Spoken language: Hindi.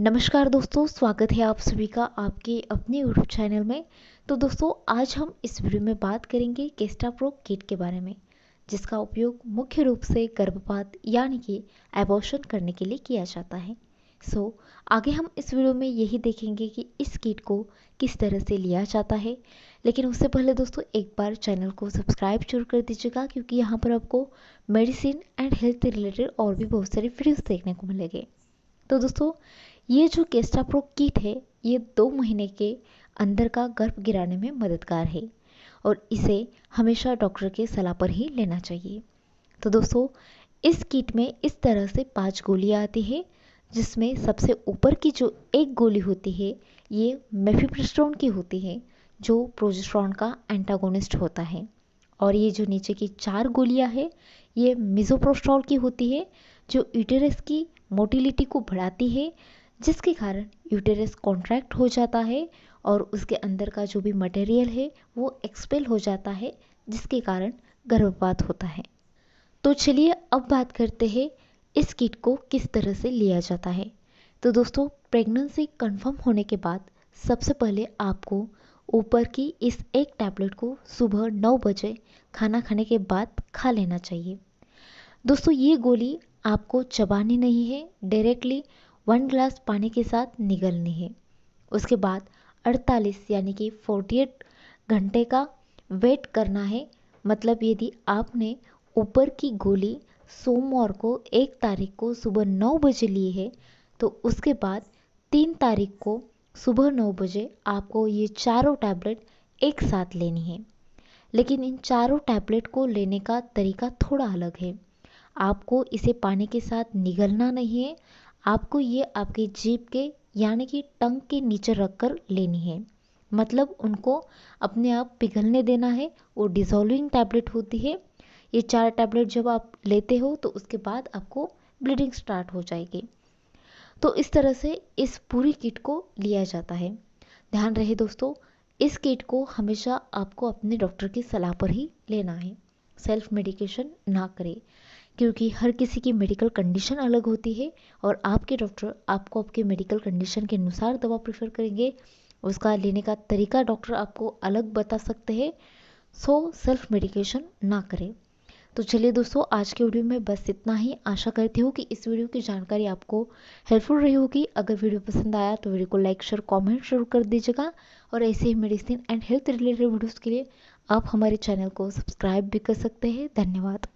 नमस्कार दोस्तों स्वागत है आप सभी का आपके अपने यूट्यूब चैनल में तो दोस्तों आज हम इस वीडियो में बात करेंगे केस्टा प्रो किट के बारे में जिसका उपयोग मुख्य रूप से गर्भपात यानी कि एबॉर्शन करने के लिए किया जाता है सो आगे हम इस वीडियो में यही देखेंगे कि इस किट को किस तरह से लिया जाता है लेकिन उससे पहले दोस्तों एक बार चैनल को सब्सक्राइब जरूर कर दीजिएगा क्योंकि यहाँ पर आपको मेडिसिन एंड हेल्थ रिलेटेड और भी बहुत सारे वीडियोज देखने को मिलेंगे तो दोस्तों ये जो केस्टाप्रो किट है ये दो महीने के अंदर का गर्भ गिराने में मददगार है और इसे हमेशा डॉक्टर के सलाह पर ही लेना चाहिए तो दोस्तों इस किट में इस तरह से पांच गोलियां आती है जिसमें सबसे ऊपर की जो एक गोली होती है ये मेफिप्रिस्टोन की होती है जो प्रोजेस्ट्रॉन का एंटागोनिस्ट होता है और ये जो नीचे की चार गोलियां है ये मिजोप्रोस्ट्रॉल की होती है जो यूटेरस की मोटिलिटी को बढ़ाती है जिसके कारण यूटेरस कॉन्ट्रैक्ट हो जाता है और उसके अंदर का जो भी मटेरियल है वो एक्सपेल हो जाता है जिसके कारण गर्भपात होता है तो चलिए अब बात करते हैं इस किट को किस तरह से लिया जाता है तो दोस्तों प्रेगनेंसी कंफर्म होने के बाद सबसे पहले आपको ऊपर की इस एक टैबलेट को सुबह नौ बजे खाना खाने के बाद खा लेना चाहिए दोस्तों ये गोली आपको चबानी नहीं है डायरेक्टली वन ग्लास पानी के साथ निगलनी है उसके बाद 48 यानी कि 48 घंटे का वेट करना है मतलब यदि आपने ऊपर की गोली सोमवार को एक तारीख को सुबह नौ बजे ली है तो उसके बाद तीन तारीख को सुबह नौ बजे आपको ये चारों टैबलेट एक साथ लेनी है लेकिन इन चारों टैबलेट को लेने का तरीका थोड़ा अलग है आपको इसे पानी के साथ निगलना नहीं है आपको ये आपकी जीप के यानी कि टंग के नीचे रख कर लेनी है मतलब उनको अपने आप पिघलने देना है वो डिजोल्विंग टैबलेट होती है ये चार टैबलेट जब आप लेते हो तो उसके बाद आपको ब्लीडिंग स्टार्ट हो जाएगी तो इस तरह से इस पूरी किट को लिया जाता है ध्यान रहे दोस्तों इस किट को हमेशा आपको अपने डॉक्टर की सलाह पर ही लेना है सेल्फ मेडिकेशन ना करें क्योंकि हर किसी की मेडिकल कंडीशन अलग होती है और आपके डॉक्टर आपको आपके मेडिकल कंडीशन के अनुसार दवा प्रेफर करेंगे उसका लेने का तरीका डॉक्टर आपको अलग बता सकते हैं सो सेल्फ मेडिकेशन ना करें तो चलिए दोस्तों आज के वीडियो में बस इतना ही आशा करती हूँ कि इस वीडियो की जानकारी आपको हेल्पफुल रही होगी अगर वीडियो पसंद आया तो वीडियो को लाइक शेयर कॉमेंट जरूर कर दीजिएगा और ऐसे ही medicine and health related videos के लिए आप हमारे चैनल को सब्सक्राइब भी कर सकते हैं धन्यवाद